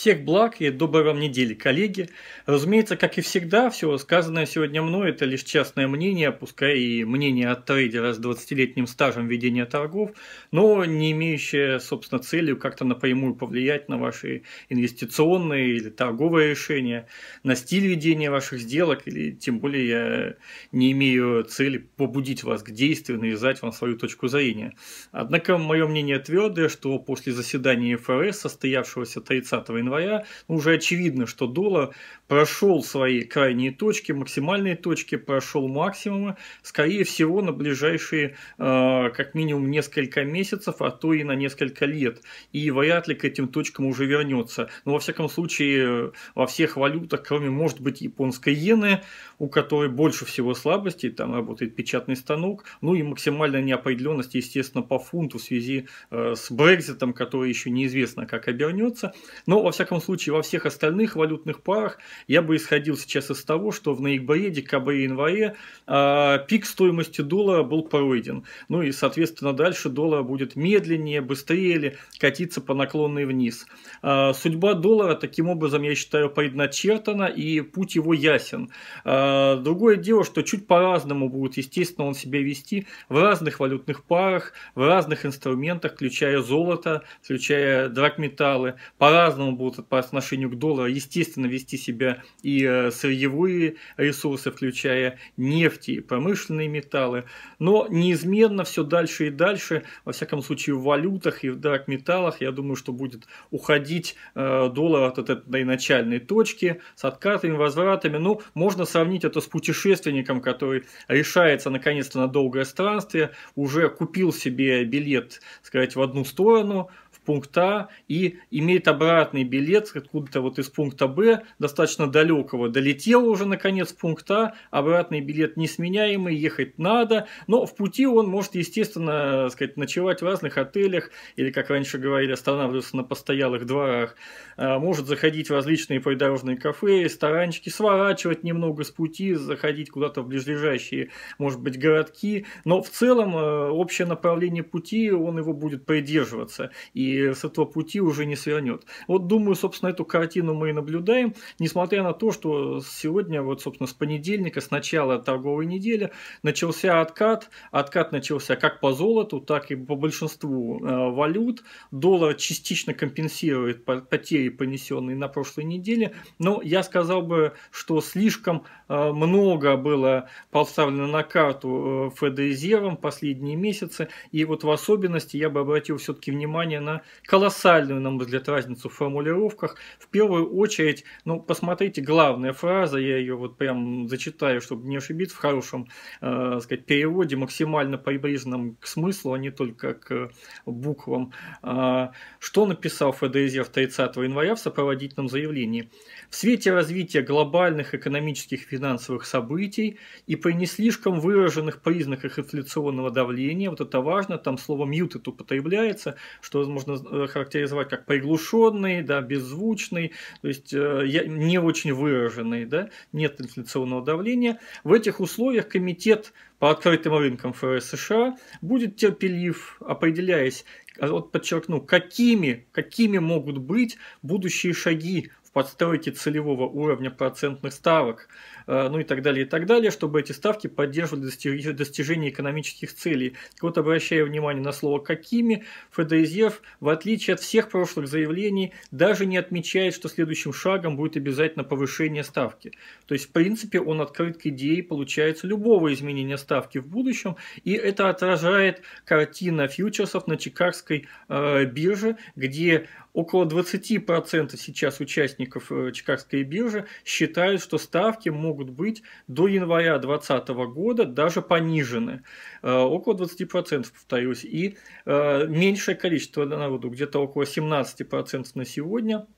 Всех благ и доброй вам недели, коллеги. Разумеется, как и всегда, все сказанное сегодня мной – это лишь частное мнение, пускай и мнение от трейдера с 20-летним стажем ведения торгов, но не имеющее, собственно, целью как-то напрямую повлиять на ваши инвестиционные или торговые решения, на стиль ведения ваших сделок, или тем более я не имею цели побудить вас к действию, навязать вам свою точку зрения. Однако мое мнение твердое, что после заседания ФРС, состоявшегося 30 января, января, ну, уже очевидно, что доллар прошел свои крайние точки, максимальные точки, прошел максимумы, скорее всего, на ближайшие а, как минимум несколько месяцев, а то и на несколько лет. И вряд ли к этим точкам уже вернется. Но, во всяком случае, во всех валютах, кроме, может быть, японской иены, у которой больше всего слабостей, там работает печатный станок, ну и максимальная неопределенность, естественно, по фунту в связи а, с Брекзитом, который еще неизвестно, как обернется. Но, во всяком всяком случае, во всех остальных валютных парах я бы исходил сейчас из того, что в ноябре, декабре, январе а, пик стоимости доллара был пройден. Ну и, соответственно, дальше доллар будет медленнее, быстрее ли катиться по наклонной вниз. А, судьба доллара, таким образом, я считаю, предначертана, и путь его ясен. А, другое дело, что чуть по-разному будет, естественно, он себя вести в разных валютных парах, в разных инструментах, включая золото, включая драгметаллы, по-разному будут будут по отношению к доллару, естественно, вести себя и э, сырьевые ресурсы, включая нефть и промышленные металлы. Но неизменно все дальше и дальше, во всяком случае, в валютах и в драгметаллах, я думаю, что будет уходить э, доллар от этой начальной точки с откатами, возвратами. Ну, можно сравнить это с путешественником, который решается наконец-то на долгое странствие, уже купил себе билет, сказать, в одну сторону, в пункт А и имеет обратный билет откуда-то вот из пункта Б, достаточно далекого, долетел уже наконец пункт А, обратный билет несменяемый, ехать надо, но в пути он может, естественно, сказать, ночевать в разных отелях или, как раньше говорили, останавливаться на постоялых дворах, а, может заходить в различные придорожные кафе, ресторанчики, сворачивать немного с пути, заходить куда-то в ближайшие, может быть, городки, но в целом э, общее направление пути, он его будет придерживаться. И с этого пути уже не свернет. Вот думаю, собственно, эту картину мы и наблюдаем, несмотря на то, что сегодня, вот, собственно, с понедельника, с начала торговой недели, начался откат. Откат начался как по золоту, так и по большинству э, валют. Доллар частично компенсирует потери, понесенные на прошлой неделе, но я сказал бы, что слишком э, много было поставлено на карту э, ФД-резервом последние месяцы, и вот в особенности я бы обратил все-таки внимание на колоссальную, на мой взгляд, разницу в формулировках. В первую очередь, ну, посмотрите, главная фраза, я ее вот прям зачитаю, чтобы не ошибиться, в хорошем, э, сказать, переводе, максимально приближенном к смыслу, а не только к буквам. Э, что написал ФДР 30 января в сопроводительном заявлении? В свете развития глобальных экономических финансовых событий и при не слишком выраженных признаках инфляционного давления, вот это важно, там слово «мьютед» употребляется, что, возможно, можно э, характеризовать как приглушенный, да, беззвучный, то есть э, не очень выраженный, да, нет инфляционного давления. В этих условиях комитет по открытым рынкам ФРС США будет терпелив, определяясь, а вот подчеркну, какими, какими могут быть будущие шаги в подстройке целевого уровня процентных ставок Э, ну и так далее, и так далее, чтобы эти ставки поддерживали достижение, экономических целей. Так вот, обращая внимание на слово «какими», ФДСЕФ, в отличие от всех прошлых заявлений, даже не отмечает, что следующим шагом будет обязательно повышение ставки. То есть, в принципе, он открыт к идее, получается, любого изменения ставки в будущем, и это отражает картина фьючерсов на Чикагской э, бирже, где около 20% сейчас участников э, Чикагской биржи считают, что ставки могут быть до января 2020 года даже понижены. Э, около 20%, повторюсь. И э, меньшее количество народу, где-то около 17% на сегодня –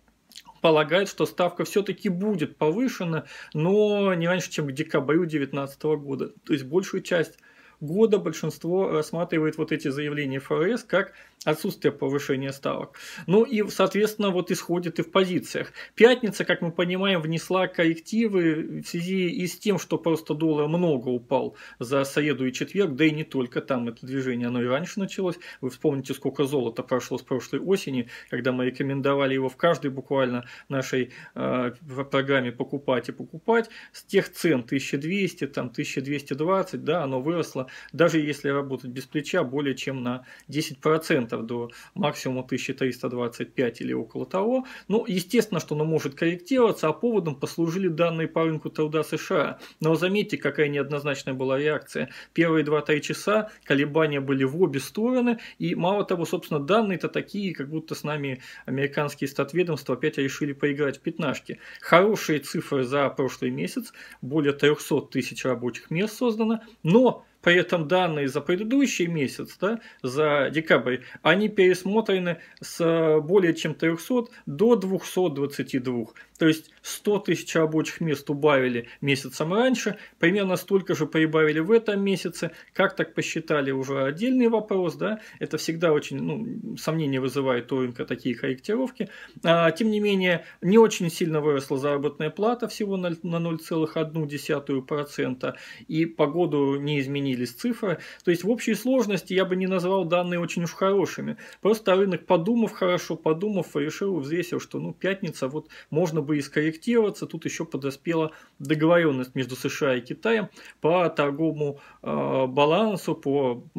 полагает, что ставка все-таки будет повышена, но не раньше, чем к декабрю 2019 года. То есть большую часть года большинство рассматривает вот эти заявления ФРС как отсутствие повышения ставок. Ну и, соответственно, вот исходит и в позициях. Пятница, как мы понимаем, внесла коррективы в связи и с тем, что просто доллар много упал за среду и четверг, да и не только там это движение, оно и раньше началось. Вы вспомните, сколько золота прошло с прошлой осени, когда мы рекомендовали его в каждой буквально нашей э, программе покупать и покупать. С тех цен 1200, там 1220, да, оно выросло даже если работать без плеча более чем на 10% до максимума 1325 или около того. Ну, естественно, что оно может корректироваться, а поводом послужили данные по рынку труда США. Но заметьте, какая неоднозначная была реакция. Первые 2-3 часа колебания были в обе стороны, и мало того, собственно, данные-то такие, как будто с нами американские статведомства опять решили поиграть в пятнашки. Хорошие цифры за прошлый месяц, более 300 тысяч рабочих мест создано, но при этом данные за предыдущий месяц, да, за декабрь, они пересмотрены с э, более чем 300 до 222. То есть 100 тысяч рабочих мест убавили месяцем раньше, примерно столько же прибавили в этом месяце. Как так посчитали, уже отдельный вопрос, да, это всегда очень, ну, сомнения вызывает у рынка такие корректировки. А, тем не менее, не очень сильно выросла заработная плата всего на, на 0,1%, и погоду не изменили сохранились цифры. То есть в общей сложности я бы не назвал данные очень уж хорошими. Просто рынок, подумав хорошо, подумав, решил, взвесил, что ну пятница, вот можно бы и скорректироваться. Тут еще подоспела договоренность между США и Китаем по торговому э, балансу, по э,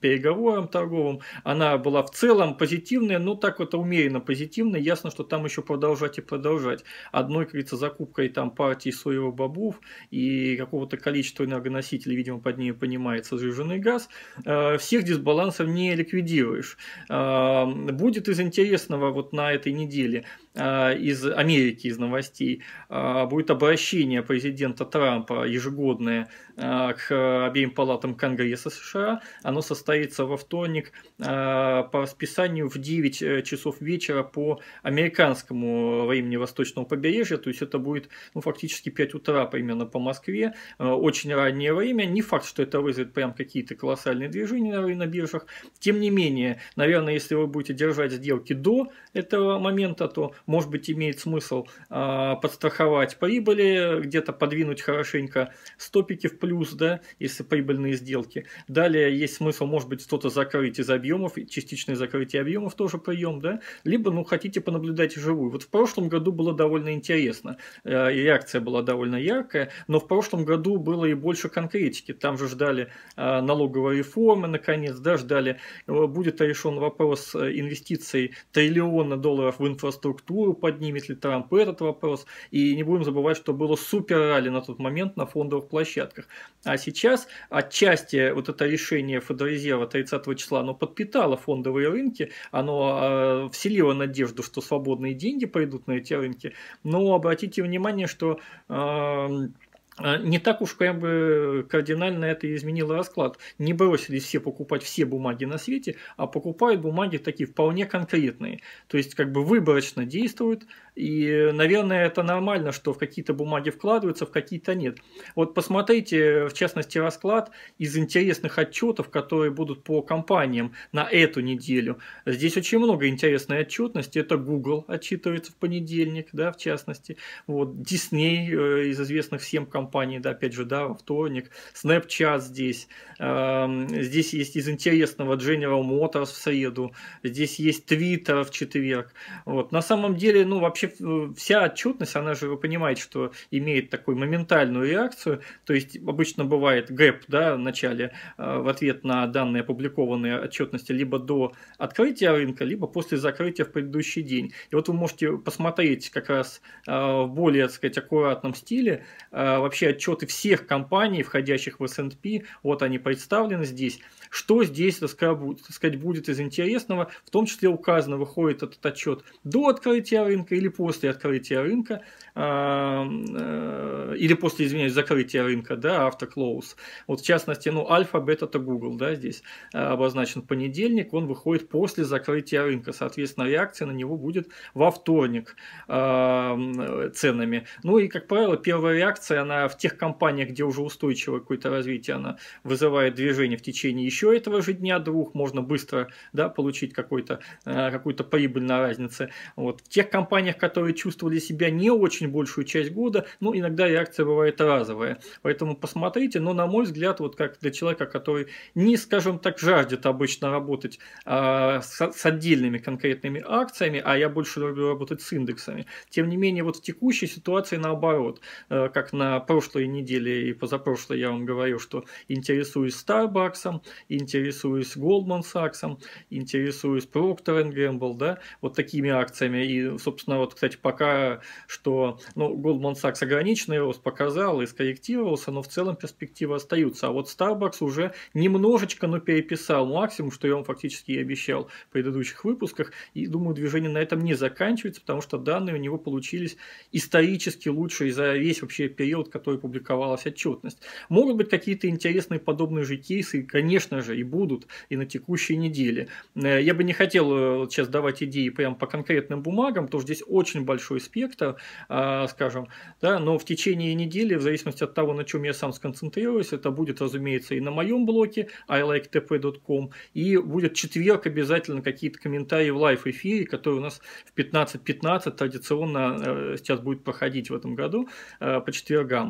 переговорам торговым. Она была в целом позитивная, но так вот умеренно позитивная. Ясно, что там еще продолжать и продолжать. Одной, как говорится, закупкой там партии соевых бобов и какого-то количества энергоносителей, видимо, под ней сожалению, понимается сжиженный газ, э, всех дисбалансов не ликвидируешь. Э, будет из интересного вот на этой неделе Э, из Америки, из новостей, э, будет обращение президента Трампа ежегодное э, к обеим палатам Конгресса США. Оно состоится во вторник по расписанию в 9 часов вечера по американскому времени восточного побережья, то есть это будет ну, фактически 5 утра примерно по Москве, очень раннее время, не факт, что это вызовет прям какие-то колоссальные движения на биржах, тем не менее, наверное, если вы будете держать сделки до этого момента, то может быть, имеет смысл э, подстраховать прибыли, где-то подвинуть хорошенько стопики в плюс, да, если прибыльные сделки. Далее есть смысл, может быть, что-то закрыть из объемов, частичное закрытие объемов тоже прием, да, либо, ну, хотите понаблюдать живую. Вот в прошлом году было довольно интересно, э, реакция была довольно яркая, но в прошлом году было и больше конкретики. Там же ждали э, налоговой реформы, наконец, да, ждали, э, будет решен вопрос э, инвестиций триллиона долларов в инфраструктуру, структуру поднимет ли Трамп этот вопрос. И не будем забывать, что было супер ралли на тот момент на фондовых площадках. А сейчас отчасти вот это решение Федрезерва 30 числа, оно подпитало фондовые рынки, оно э, вселило надежду, что свободные деньги пойдут на эти рынки. Но обратите внимание, что э, а не так уж прям бы кардинально это изменило расклад. Не бросились все покупать все бумаги на свете, а покупают бумаги такие вполне конкретные. То есть как бы выборочно действуют, и, наверное, это нормально, что в какие-то бумаги вкладываются, в какие-то нет. Вот посмотрите, в частности, расклад из интересных отчетов, которые будут по компаниям на эту неделю. Здесь очень много интересной отчетности. Это Google отчитывается в понедельник, да, в частности. Вот Disney э, из известных всем компаний компании, да, опять же, да, во вторник, Snapchat здесь, эм, здесь есть из интересного General Motors в среду, здесь есть Twitter в четверг. Вот. На самом деле, ну, вообще э, вся отчетность, она же, вы понимаете, что имеет такую моментальную реакцию, то есть обычно бывает гэп, да, в начале, э, в ответ на данные опубликованные отчетности, либо до открытия рынка, либо после закрытия в предыдущий день. И вот вы можете посмотреть как раз э, в более, так сказать, аккуратном стиле, во вообще отчеты всех компаний, входящих в S&P, вот они представлены здесь. Что здесь, так сказать, будет из интересного, в том числе указано, выходит этот отчет до открытия рынка или после открытия рынка, а, э, или после, извиняюсь, закрытия рынка, да, after close. Вот в частности, ну, Alphabet это Google, да, здесь а, обозначен понедельник, он выходит после закрытия рынка, соответственно, реакция на него будет во вторник а, э, ценами. Ну и, как правило, первая реакция, она а в тех компаниях, где уже устойчивое какое-то развитие, она вызывает движение в течение еще этого же дня-двух, можно быстро да, получить какой-то, а, какую-то прибыль на разнице. Вот. В тех компаниях, которые чувствовали себя не очень большую часть года, ну, иногда реакция бывает разовая. Поэтому посмотрите, но, на мой взгляд, вот как для человека, который не, скажем так, жаждет обычно работать а, с, с отдельными конкретными акциями, а я больше люблю работать с индексами. Тем не менее, вот в текущей ситуации наоборот, э, как на прошлой неделе и позапрошлой я вам говорю, что интересуюсь Starbucks, интересуюсь Goldman Sachs, интересуюсь Procter Gamble, да, вот такими акциями. И, собственно, вот, кстати, пока что, ну, Goldman Sachs ограниченный рост показал и скорректировался, но в целом перспективы остаются. А вот Starbucks уже немножечко, но ну, переписал максимум, что я вам фактически и обещал в предыдущих выпусках. И думаю, движение на этом не заканчивается, потому что данные у него получились исторически лучшие за весь вообще период, которой публиковалась отчетность. Могут быть какие-то интересные подобные же кейсы, и, конечно же, и будут и на текущей неделе. Э, я бы не хотел сейчас э, давать идеи прям по конкретным бумагам, потому что здесь очень большой спектр, э, скажем, да, но в течение недели, в зависимости от того, на чем я сам сконцентрируюсь, это будет, разумеется, и на моем блоке iliketp.com, и будет четверг обязательно какие-то комментарии в лайв-эфире, которые у нас в 15.15 традиционно сейчас будет проходить в этом году по четвергам.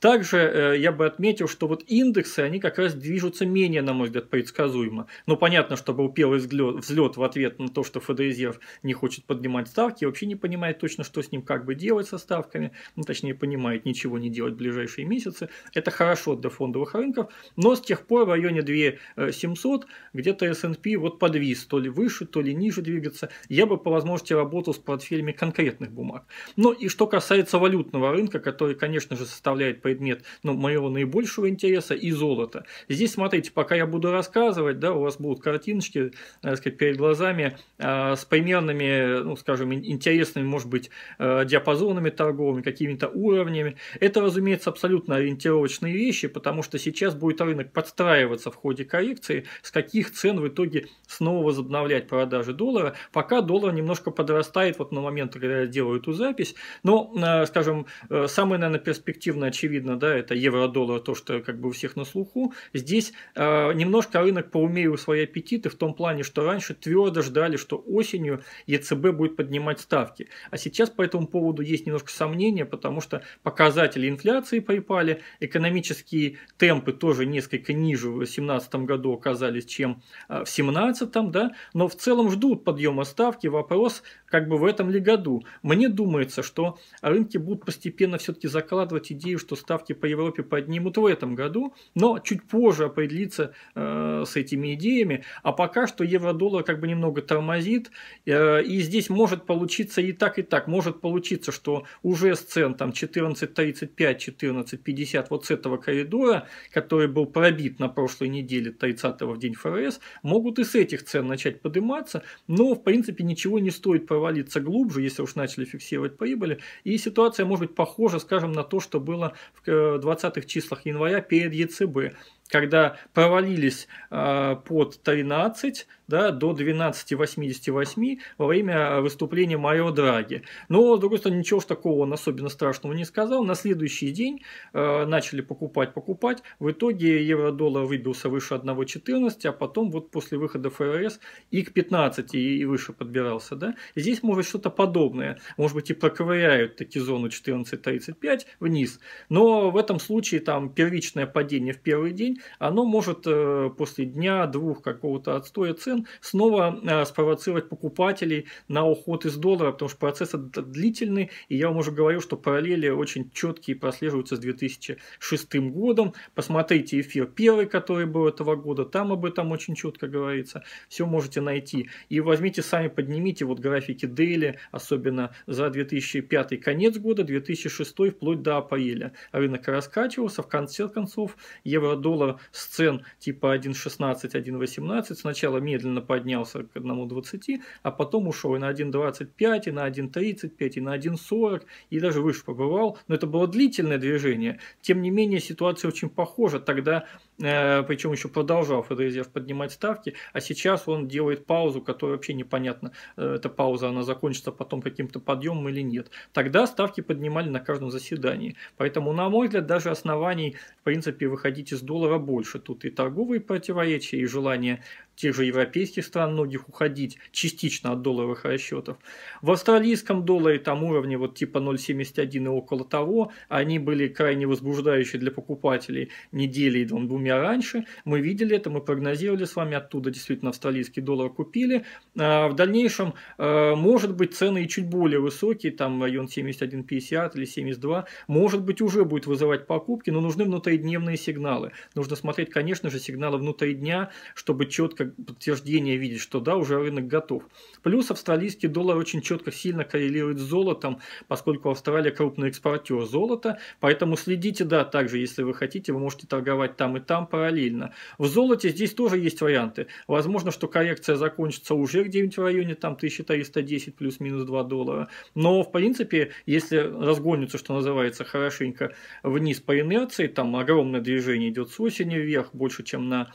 Также э, я бы отметил, что вот индексы, они как раз движутся менее, на мой взгляд, предсказуемо. Ну, понятно, что был первый взлет в ответ на то, что ФДРезерв не хочет поднимать ставки, вообще не понимает точно, что с ним как бы делать со ставками, ну, точнее, понимает, ничего не делать в ближайшие месяцы. Это хорошо для фондовых рынков, но с тех пор в районе 2700 э, где-то S&P вот подвис, то ли выше, то ли ниже двигаться. Я бы по возможности работал с портфелями конкретных бумаг. Ну и что касается валютного рынка, который, конечно же, составляет по предмет ну, моего наибольшего интереса и золото. Здесь, смотрите, пока я буду рассказывать, да, у вас будут картиночки, так сказать, перед глазами э, с примерными, ну, скажем, интересными, может быть, э, диапазонами торговыми, какими-то уровнями. Это, разумеется, абсолютно ориентировочные вещи, потому что сейчас будет рынок подстраиваться в ходе коррекции, с каких цен в итоге снова возобновлять продажи доллара, пока доллар немножко подрастает вот на момент, когда я делаю эту запись. Но, э, скажем, э, самое, наверное, перспективное очевидно очевидно, да, это евро-доллар, то, что как бы у всех на слуху. Здесь э, немножко рынок поумерил свои аппетиты в том плане, что раньше твердо ждали, что осенью ЕЦБ будет поднимать ставки. А сейчас по этому поводу есть немножко сомнения, потому что показатели инфляции припали, экономические темпы тоже несколько ниже в 2017 году оказались, чем а, в 2017, да, но в целом ждут подъема ставки. Вопрос, как бы в этом ли году. Мне думается, что рынки будут постепенно все-таки закладывать идею, что ставки ставки по Европе поднимут в этом году, но чуть позже определиться э, с этими идеями. А пока что евро-доллар как бы немного тормозит, э, и здесь может получиться и так, и так. Может получиться, что уже с цен там 14.35, 14.50 вот с этого коридора, который был пробит на прошлой неделе 30 в день ФРС, могут и с этих цен начать подниматься, но в принципе ничего не стоит провалиться глубже, если уж начали фиксировать прибыли, и ситуация может быть похожа, скажем, на то, что было в Э, в 20 числах января перед ЕЦБ, когда провалились э, под 13, да, до 12,88 во время а, выступления Марио Драги. Но, с другой стороны, ничего такого он особенно страшного не сказал. На следующий день э, начали покупать, покупать. В итоге евро-доллар выбился выше 1,14, а потом вот после выхода ФРС и к 15 и, и выше подбирался. Да? И здесь может что-то подобное. Может быть и проковыряют таки зону 14,35 вниз. Но в этом случае там первичное падение в первый день, оно может э, после дня-двух какого-то отстоя цен снова э, спровоцировать покупателей на уход из доллара, потому что процесс длительный, и я вам уже говорю, что параллели очень четкие прослеживаются с 2006 годом. Посмотрите эфир первый, который был этого года, там об этом очень четко говорится. Все можете найти. И возьмите сами, поднимите вот графики Дели, особенно за 2005 конец года, 2006 вплоть до апреля. Рынок раскачивался, в конце концов евро-доллар с цен типа 1.16, 1.18 сначала медленно медленно поднялся к 1.20, а потом ушел и на 1.25, и на 1.35, и на 1.40, и даже выше побывал. Но это было длительное движение. Тем не менее, ситуация очень похожа. Тогда Э, причем еще продолжал Федрезерв поднимать ставки, а сейчас он делает паузу, которая вообще непонятно, э, эта пауза, она закончится потом каким-то подъемом или нет. Тогда ставки поднимали на каждом заседании. Поэтому, на мой взгляд, даже оснований, в принципе, выходить из доллара больше. Тут и торговые противоречия, и желание тех же европейских стран многих уходить частично от долларовых расчетов. В австралийском долларе там уровни вот типа 0,71 и около того, они были крайне возбуждающие для покупателей недели и двумя дня раньше. Мы видели это, мы прогнозировали с вами оттуда, действительно, австралийский доллар купили. А, в дальнейшем, а, может быть, цены и чуть более высокие, там район 71,50 или 72, может быть, уже будет вызывать покупки, но нужны внутридневные сигналы. Нужно смотреть, конечно же, сигналы внутри дня, чтобы четко подтверждение видеть, что да, уже рынок готов. Плюс австралийский доллар очень четко сильно коррелирует с золотом, поскольку Австралия крупный экспортер золота, поэтому следите, да, также, если вы хотите, вы можете торговать там и там, там параллельно. В золоте здесь тоже есть варианты. Возможно, что коррекция закончится уже где-нибудь в районе там 1310 плюс-минус 2 доллара. Но, в принципе, если разгонится, что называется, хорошенько вниз по инерции, там огромное движение идет с осени вверх, больше, чем на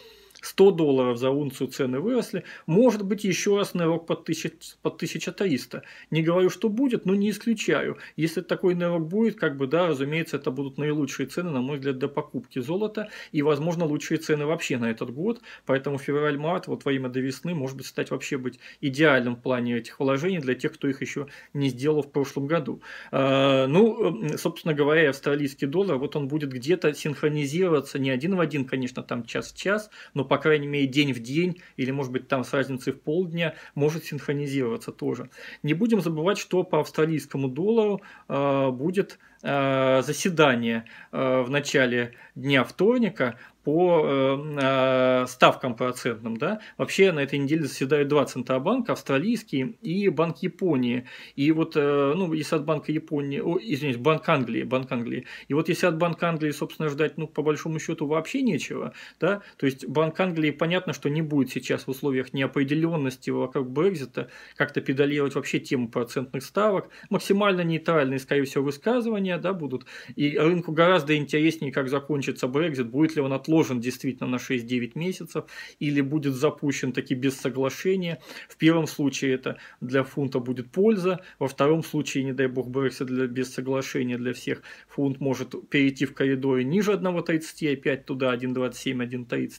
100 долларов за унцию цены выросли, может быть еще раз нырок под, 1000, под 1300. Не говорю, что будет, но не исключаю. Если такой нырок будет, как бы да, разумеется, это будут наилучшие цены, на мой взгляд, для покупки золота и, возможно, лучшие цены вообще на этот год. Поэтому февраль-март, вот во имя до весны, может быть, стать вообще быть идеальным в плане этих вложений для тех, кто их еще не сделал в прошлом году. А, ну, э, собственно говоря, австралийский доллар, вот он будет где-то синхронизироваться не один в один, конечно, там час в час, но по по крайней мере, день в день, или, может быть, там с разницей в полдня, может синхронизироваться тоже. Не будем забывать, что по австралийскому доллару э, будет э, заседание э, в начале дня вторника, по эм, э, ставкам процентным. Да? Вообще на этой неделе заседают два центробанка, австралийский и Банк Японии. И вот, э, ну, если от Банка Японии, о, извините, Банк Англии, Банк Англии. И вот если от Банка Англии, собственно, ждать, ну, по большому счету, вообще нечего, да, то есть Банк Англии понятно, что не будет сейчас в условиях неопределенности вокруг Брекзита как-то педалировать вообще тему процентных ставок. Максимально нейтральные, скорее всего, высказывания, да, будут. И рынку гораздо интереснее, как закончится Брекзит, будет ли он отложен отложен действительно на 6-9 месяцев или будет запущен таки без соглашения. В первом случае это для фунта будет польза, во втором случае, не дай бог Брексит для, без соглашения для всех, фунт может перейти в коридоре ниже 1.30, опять туда 1.27, 1.30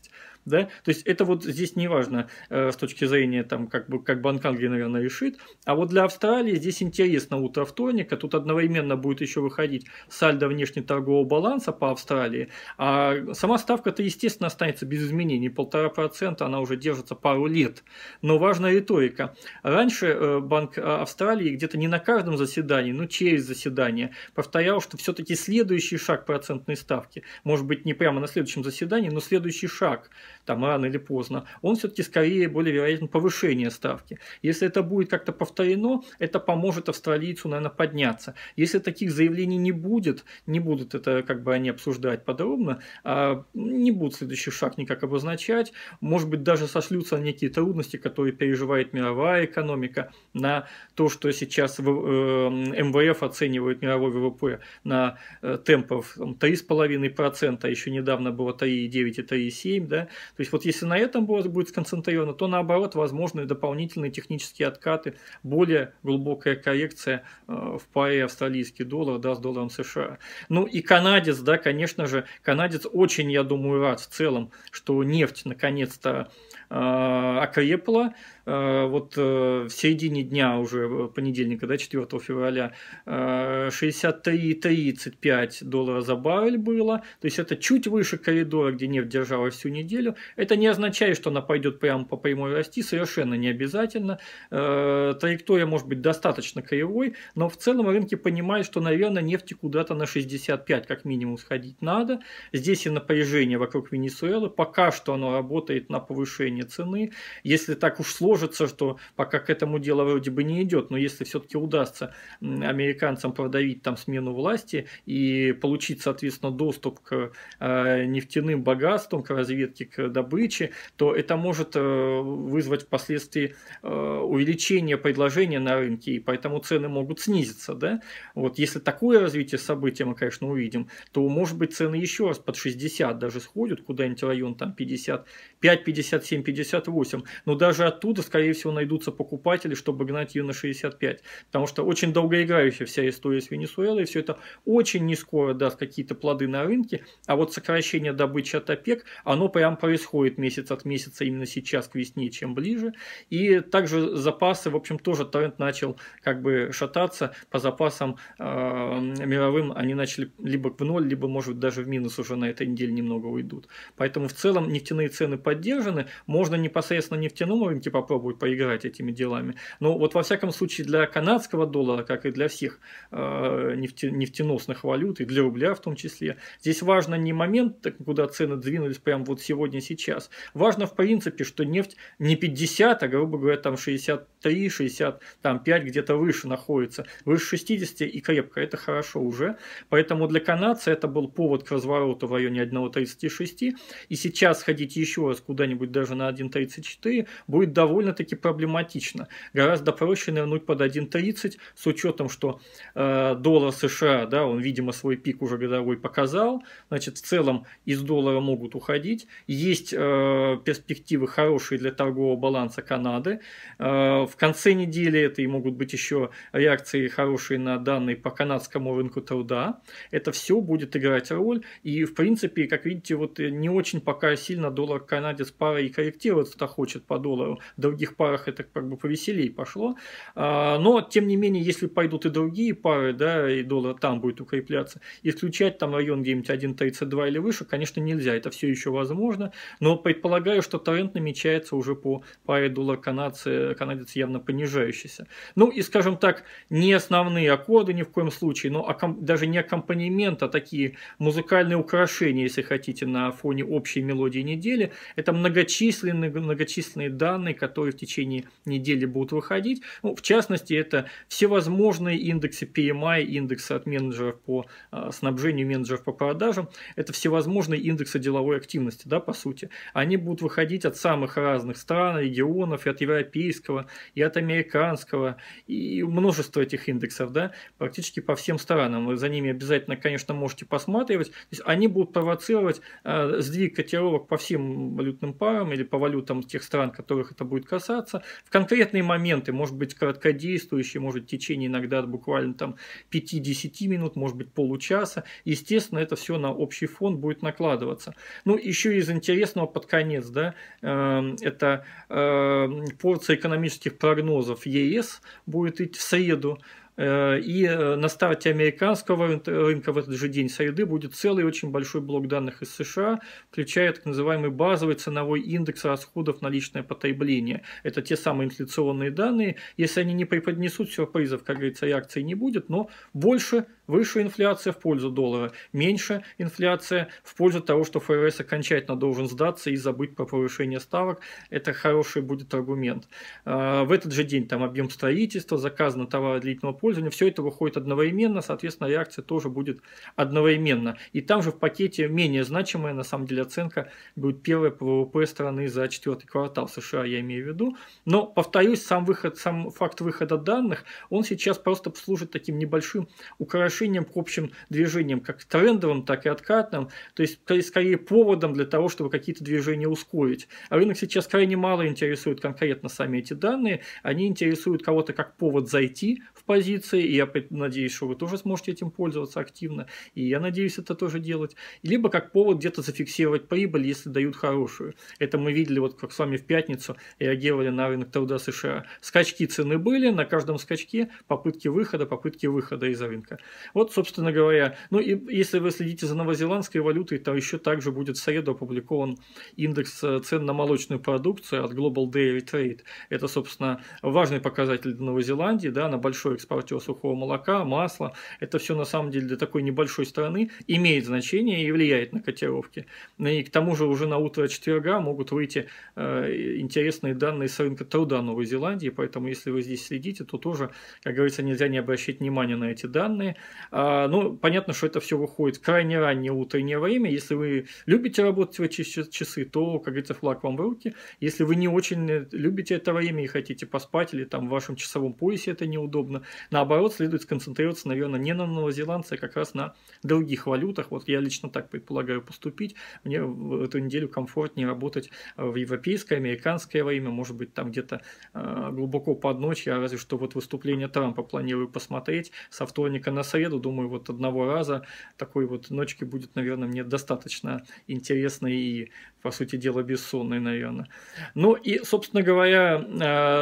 да, то есть это вот здесь не важно э, с точки зрения там как бы как Банканги, наверное, решит, а вот для Австралии здесь интересно утро вторника, тут одновременно будет еще выходить сальдо внешнеторгового баланса по Австралии, а сама ставка-то, естественно, останется без изменений, полтора процента, она уже держится пару лет, но важная риторика. Раньше э, Банк Австралии где-то не на каждом заседании, но через заседание повторял, что все-таки следующий шаг процентной ставки, может быть, не прямо на следующем заседании, но следующий шаг – там рано или поздно, он все-таки скорее более вероятен повышение ставки. Если это будет как-то повторено, это поможет австралийцу, наверное, подняться. Если таких заявлений не будет, не будут это как бы они обсуждать подробно, а не будут следующий шаг никак обозначать, может быть, даже сошлются на некие трудности, которые переживает мировая экономика, на то, что сейчас э, МВФ оценивает мировой ВВП на э, темпов 3,5%, а еще недавно было 3,9 и 3,7%, да, то есть вот если на этом будет сконцентрировано, то наоборот возможны дополнительные технические откаты, более глубокая коррекция э, в паре австралийский доллар да, с долларом США. Ну и канадец, да, конечно же, канадец очень, я думаю, рад в целом, что нефть наконец-то АКЭПЛа. Э, э, вот э, в середине дня уже понедельника, да, 4 февраля, 63,35 доллара за баррель было. То есть это чуть выше коридора, где нефть держалась всю неделю. Это не означает, что она пойдет прямо по прямой расти, совершенно не обязательно. Траектория может быть достаточно кривой, но в целом рынки понимают, что, наверное, нефти куда-то на 65 как минимум сходить надо. Здесь и напряжение вокруг Венесуэлы. Пока что оно работает на повышение снижение цены. Если так уж сложится, что пока к этому дело вроде бы не идет, но если все-таки удастся американцам продавить там смену власти и получить, соответственно, доступ к э, нефтяным богатствам, к разведке, к добыче, то это может э, вызвать впоследствии э, увеличение предложения на рынке, и поэтому цены могут снизиться. Да? Вот если такое развитие событий, мы, конечно, увидим, то, может быть, цены еще раз под 60 даже сходят куда-нибудь район там 55, 57, 58. Но даже оттуда, скорее всего, найдутся покупатели, чтобы гнать ее на 65. Потому что очень долгоиграющая вся история с Венесуэлой, и все это очень не скоро даст какие-то плоды на рынке. А вот сокращение добычи от ОПЕК, оно прям происходит месяц от месяца именно сейчас к весне, чем ближе. И также запасы, в общем, тоже тренд начал как бы шататься по запасам э, мировым. Они начали либо в ноль, либо, может, даже в минус уже на этой неделе немного уйдут. Поэтому в целом нефтяные цены поддержаны. Можно непосредственно нефтяному рынке попробовать поиграть этими делами. Но вот во всяком случае для канадского доллара, как и для всех э, нефтеносных валют, и для рубля в том числе, здесь важно не момент, куда цены двинулись прямо вот сегодня, сейчас. Важно в принципе, что нефть не 50, а грубо говоря там 63, 65 где-то выше находится. Выше 60 и крепко, это хорошо уже. Поэтому для канадца это был повод к развороту в районе 1.36. И сейчас ходить еще раз куда-нибудь даже на на 1.34 будет довольно-таки проблематично. Гораздо проще нырнуть под 1.30 с учетом, что э, доллар США, да, он, видимо, свой пик уже годовой показал, значит, в целом из доллара могут уходить. Есть э, перспективы хорошие для торгового баланса Канады. Э, в конце недели это и могут быть еще реакции хорошие на данные по канадскому рынку труда. Это все будет играть роль. И, в принципе, как видите, вот э, не очень пока сильно доллар к Канаде с парой и корректирует вот то хочет по доллару. В других парах это как бы повеселее пошло. А, но, тем не менее, если пойдут и другие пары, да, и доллар там будет укрепляться, исключать там район где-нибудь 1.32 или выше, конечно, нельзя. Это все еще возможно. Но предполагаю, что тренд намечается уже по паре доллар-канадец канадцы, явно понижающийся. Ну и, скажем так, не основные аккорды ни в коем случае, но даже не аккомпанемент, а такие музыкальные украшения, если хотите, на фоне общей мелодии недели. Это многочисленные численные, многочисленные данные, которые в течение недели будут выходить. Ну, в частности, это всевозможные индексы PMI, индексы от менеджеров по э, снабжению, менеджеров по продажам. Это всевозможные индексы деловой активности, да, по сути. Они будут выходить от самых разных стран, регионов, и от европейского, и от американского, и множество этих индексов, да, практически по всем странам. Вы за ними обязательно, конечно, можете посматривать. То есть они будут провоцировать э, сдвиг котировок по всем валютным парам или по по валютам тех стран, которых это будет касаться. В конкретные моменты, может быть, краткодействующие, может, в течение иногда буквально там 5-10 минут, может быть, получаса. Естественно, это все на общий фон будет накладываться. Ну, еще из интересного под конец, да, э, это э, порция экономических прогнозов ЕС будет идти в среду. Э, и э, на старте американского рынка в этот же день среды будет целый очень большой блок данных из США, включая так называемый базовый ценовой индекс расходов на личное потребление. Это те самые инфляционные данные. Если они не преподнесут сюрпризов, как говорится, реакции не будет, но больше Выше инфляция в пользу доллара, меньше инфляция в пользу того, что ФРС окончательно должен сдаться и забыть про повышение ставок. Это хороший будет аргумент. А, в этот же день там объем строительства, заказ на товары длительного пользования, все это выходит одновременно, соответственно, реакция тоже будет одновременно. И там же в пакете менее значимая, на самом деле, оценка будет первая по ВВП страны за четвертый квартал США, я имею в виду. Но, повторюсь, сам, выход, сам факт выхода данных, он сейчас просто служит таким небольшим украшением отношением к общим движениям, как трендовым, так и откатным, то есть скорее поводом для того, чтобы какие-то движения ускорить. А рынок сейчас крайне мало интересует конкретно сами эти данные, они интересуют кого-то как повод зайти в позиции, и я надеюсь, что вы тоже сможете этим пользоваться активно, и я надеюсь это тоже делать, либо как повод где-то зафиксировать прибыль, если дают хорошую. Это мы видели, вот как с вами в пятницу реагировали на рынок труда США. Скачки цены были, на каждом скачке попытки выхода, попытки выхода из рынка. Вот, собственно говоря, ну и если вы следите за новозеландской валютой, то еще также будет в среду опубликован индекс э, цен на молочную продукцию от Global Dairy Trade. Это, собственно, важный показатель для Новой Зеландии, да, на большой экспортер сухого молока, масла. Это все на самом деле для такой небольшой страны имеет значение и влияет на котировки. Ну, и к тому же уже на утро четверга могут выйти э, интересные данные с рынка труда Новой Зеландии, поэтому если вы здесь следите, то тоже, как говорится, нельзя не обращать внимания на эти данные. А, ну, понятно, что это все выходит крайне раннее утреннее время. Если вы любите работать в эти часы, то, как говорится, флаг вам в руки. Если вы не очень э, любите это время и хотите поспать, или там в вашем часовом поясе это неудобно, наоборот, следует сконцентрироваться, наверное, не на новозеландце, а как раз на других валютах. Вот я лично так предполагаю поступить. Мне в эту неделю комфортнее работать э, в европейское, американское время, может быть, там где-то э, глубоко под ночь. Я разве что вот выступление Трампа планирую посмотреть со вторника на среду поеду. Думаю, вот одного раза такой вот ночки будет, наверное, мне достаточно интересной и, по сути дела, бессонной, наверное. Ну и, собственно говоря,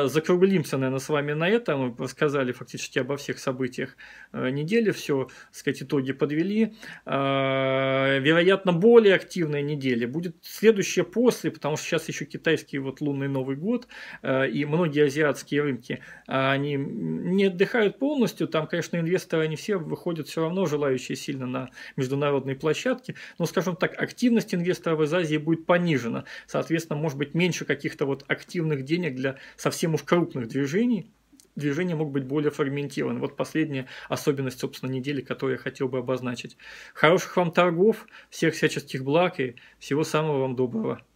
э, закруглимся, наверное, с вами на этом. Рассказали фактически обо всех событиях э, недели. Все, сказать, итоги подвели. Э, вероятно, более активная неделя будет следующая после, потому что сейчас еще китайский вот лунный Новый год, и многие азиатские рынки, они не отдыхают полностью, там, конечно, инвесторы, они все выходят все равно желающие сильно на международные площадки, но, скажем так, активность инвесторов из Азии будет понижена. Соответственно, может быть меньше каких-то вот активных денег для совсем уж крупных движений, движения могут быть более фрагментированы. Вот последняя особенность, собственно, недели, которую я хотел бы обозначить. Хороших вам торгов, всех всяческих благ и всего самого вам доброго.